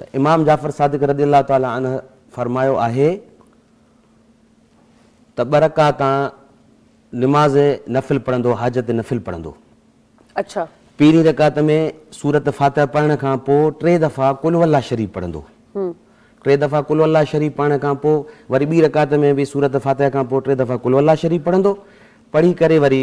त इमाम जाफ़र सादिक रदियल ताल फरमायो आहे त ॿ रका रकाता निमाज़ नफ़िल पढ़ंदो हाजत नफ़िल पढ़ंदो अच्छा पहिरीं रकात में सूरत फ़ातह पढ़ण खां पोइ टे दफ़ा कुलवल्ला शरीफ़ पढ़ंदो टे दफ़ा कुलवला शरीफ़ पढ़ण खां पोइ वरी ॿी रकात में बि सूरत फ़ातह खां पोइ टे दफ़ा कुलवला शरीफ़ पढ़ंदो पढ़ी करे वरी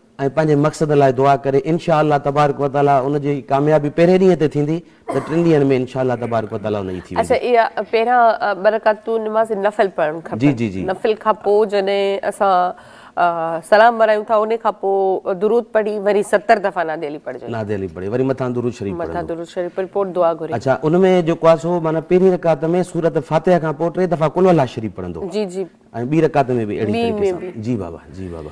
ऐं पंहिंजे मक़सद लाइ दुआ करे इनशा तबारक वताला उनजी कामयाबी पहिरें ॾींहं ते थींदी त टिनि ॾींहंनि में इनशा तबारक वताला उनजी थी अच्छा इहा पहिरां बरकातू नमाज़ नफ़िल पढ़णु खपे जी जी जी नफ़िल खां पोइ जॾहिं असां सलाम मरायूं था उन खां पोइ दुरूद पढ़ी वरी सतरि दफ़ा नादेली पढ़जे नादेली पढ़ी वरी मथां दुरूद शरीफ़ मथां दुरूद शरीफ़ पढ़ी पोइ दुआ घुरी अच्छा उन में जेको आहे सो माना पहिरीं रकात में सूरत फातिहा खां पोइ टे दफ़ा कुल अला शरीफ़ पढ़ंदो जी जी ऐं ॿी रकात में बि अहिड़ी जी बाबा जी बाबा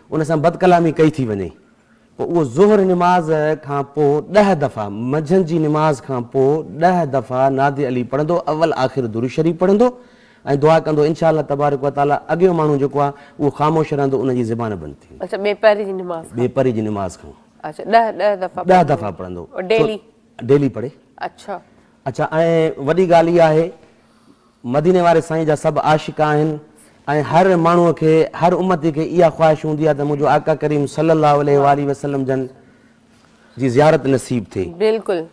उन सां बदकलामी कई थी वञे पोइ उहो ज़ोहर निमाज़ खां पोइ ॾह दफ़ा मंझंदि जी निमाज़ खां पोइ ॾह दफ़ा नादर अली पढ़ंदो अवल आख़िर दुरुशरी पढ़ंदो ऐं दुआ कंदो इनशा तबारक ताला माण्हू जेको आहे उहो ख़ामोश रहंदो उनजी अच्छा ऐं वॾी ॻाल्हि इहा आहे मदीने वारे साईं जा सभु आशिका आहिनि ऐं हर माण्हूअ खे हर उमत खे इहा ख़्वाहिश हूंदी आहे त मुंहिंजो आका करीम सलाहु वसलम जन जी ज़ियारत नसीब थिए बिल्कुलु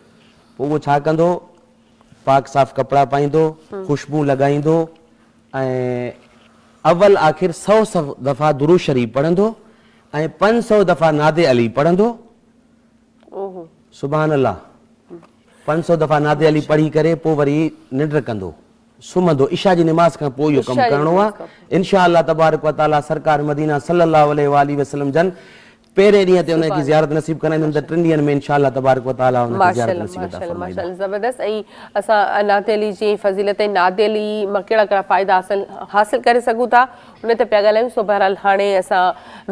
पोइ उहो छा कंदो पाक साफ़ कपिड़ा पाईंदो ख़ुशबू लॻाईंदो ऐं अवल आख़िर सौ सौ दफ़ा दुरु शरीफ़ पढ़ंदो ऐं पंज सौ दफ़ा नादे अली पढ़ंदो सुभाणे लाइ पंज सौ दफ़ा नादे अली पढ़ी करे पोइ वरी निंड कंदो सुम्हंदो ईशा जी नमाज़ खां पोइ इहो कमु करिणो आहे इनशा तबारक ताला सरकार मदीना सलाहु आल वसलम जन पहिरें ॾींहं ते हुनखे ज़ियारत नसीब कराईंदुमि त टिनि ॾींहंनि में इनशा तबारक ताला हुनखे ज़ियारत नसीब माशाल्लाह ज़बरदस्त ऐं असां नातेली जी फज़ीलत नातेली मां कहिड़ा कहिड़ा फ़ाइदा हासिल हासिल करे सघूं था हुन ते पिया ॻाल्हायूं सो बहरहाल हाणे असां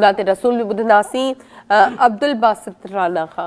नाते रसूल बि ॿुधंदासीं अब्दुल बासित राना खां